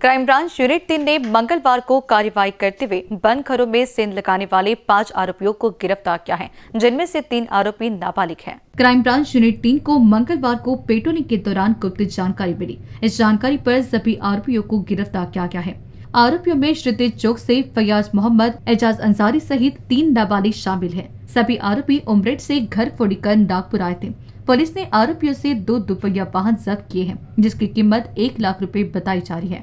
Crime branch unit तीन ने मंगलवार को कार्रवाई करते हुए बंद घरों में सेंध लगाने वाले पांच आरोपियों को गिरफ्तार किया है जिनमें से तीन आरोपी नाबालिग हैं। क्राइम ब्रांच यूनिट तीन को मंगलवार को पेट्रोलिंग के दौरान गुप्त जानकारी मिली इस जानकारी पर सभी आरोपियों को गिरफ्तार किया गया है आरोपियों में श्रुति चौक ऐसी फयाज मोहम्मद एजाज अंसारी सहित तीन नाबालिग शामिल है सभी आरोपी उमरेट ऐसी घर फोड़ी कर नागपुर आए थे पुलिस ने आरोपियों ऐसी दो दुपहिया वाहन जब्त किए हैं जिसकी कीमत एक लाख रूपए बताई जा रही है